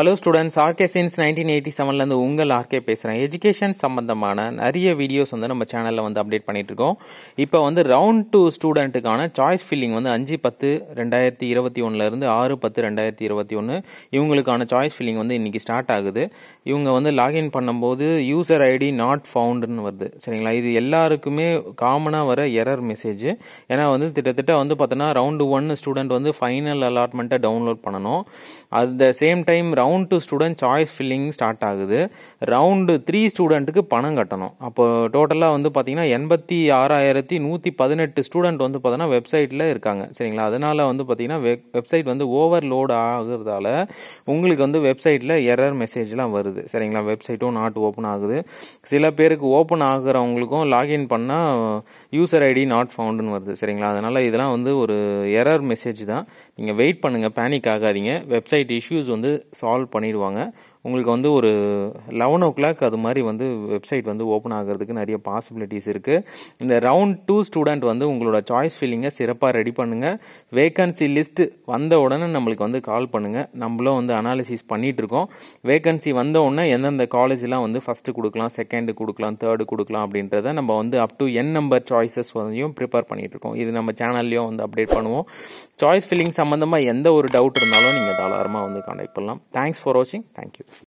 hello students RK science nineteen eighty செவன்லேருந்து உங்கள் RK பேசுகிறேன் எஜுகேஷன் சம்மந்தமான நிறைய வீடியோஸ் வந்து நம்ம சேனலில் வந்து அப்டேட் பண்ணிகிட்ருக்கோம் இப்போ வந்து ரவுண்ட் டூ ஸ்டூடெண்ட்டுக்கான சாய்ஸ் ஃபில்லிங் வந்து அஞ்சு பத்து ரெண்டாயிரத்தி இருபத்தி ஒன்றுலேருந்து ஆறு பத்து ரெண்டாயிரத்தி இருபத்தி ஒன்று இவங்களுக்கான சாய்ஸ் ஃபில்லிங் வந்து இன்றைக்கி ஸ்டார்ட் ஆகுது இவங்க வந்து லாகின் பண்ணும்போது யூசர் ஐடி நாட் ஃபவுண்டுன்னு வருது சரிங்களா இது எல்லாருக்குமே காமனாக வர எரர் மெசேஜ் ஏன்னா வந்து கிட்டத்தட்ட வந்து பார்த்தோன்னா ரவுண்டு ஒன் ஸ்டூடெண்ட் வந்து ஃபைனல் அலாட்மெண்ட்டை டவுன்லோட் பண்ணணும் at the same time round two student choice filling start ஆகுது ரவுண்டு த்ரீ ஸ்டூடெண்ட்டுக்கு பணம் கட்டணும் அப்போ டோட்டலாக வந்து பார்த்திங்கன்னா எண்பத்தி ஆறாயிரத்தி நூற்றி பதினெட்டு ஸ்டூடெண்ட் வந்து பார்த்தோன்னா வெப்சைட்டில் இருக்காங்க சரிங்களா அதனால் வந்து பார்த்திங்கன்னா வெப்சைட் வந்து ஓவர்லோட் ஆகுறதால உங்களுக்கு வந்து வெப்சைட்டில் எரர் மெசேஜ்லாம் வருது சரிங்களா வெப்சைட்டும் நாட் ஓப்பன் ஆகுது சில பேருக்கு ஓப்பன் ஆகுறவங்களுக்கும் லாகின் பண்ணால் யூசர் ஐடி நாட் ஃபவுண்டுன்னு வருது சரிங்களா அதனால் இதெல்லாம் வந்து ஒரு எரர் மெசேஜ் தான் நீங்கள் வெயிட் பண்ணுங்கள் பேனிக் ஆகாதீங்க வெப்சைட் இஷ்யூஸ் வந்து சால்வ் கால் பண்ணிடுவாங்க உங்களுக்கு வந்து ஒரு லெவன் ஓ கிளாக் அது மாதிரி வந்து வெப்சைட் வந்து ஓப்பன் ஆகிறதுக்கு நிறைய பாசிபிலிட்டிஸ் இருக்குது இந்த ரவுண்ட் டூ ஸ்டூடெண்ட் வந்து உங்களோட சாய்ஸ் ஃபீலிங்கை சிறப்பாக ரெடி பண்ணுங்கள் வேகன்சி லிஸ்ட்டு வந்த உடனே நம்மளுக்கு வந்து கால் பண்ணுங்கள் நம்மளும் வந்து அனாலிசிஸ் பண்ணிகிட்ருக்கோம் வேகன்சி வந்த உடனே எந்தெந்த காலேஜ்லாம் வந்து ஃபஸ்ட்டு கொடுக்கலாம் செகண்டு கொடுக்கலாம் தேர்டு கொடுக்கலாம் அப்படின்றத நம்ம வந்து up to N number choices வந்தையும் ப்ரிப்பேர் பண்ணிகிட்ருக்கோம் இது நம்ம சேனல்லையும் வந்து அப்டேட் பண்ணுவோம் சாய்ஸ் ஃபில்லிங் சம்மந்தமாக எந்த ஒரு டவுட் இருந்தாலும் நீங்கள் தாராளமாக வந்து கான்டாக்ட் பண்ணலாம் தேங்க்ஸ் ஃபார் வாட்சிங் தேங்க்யூ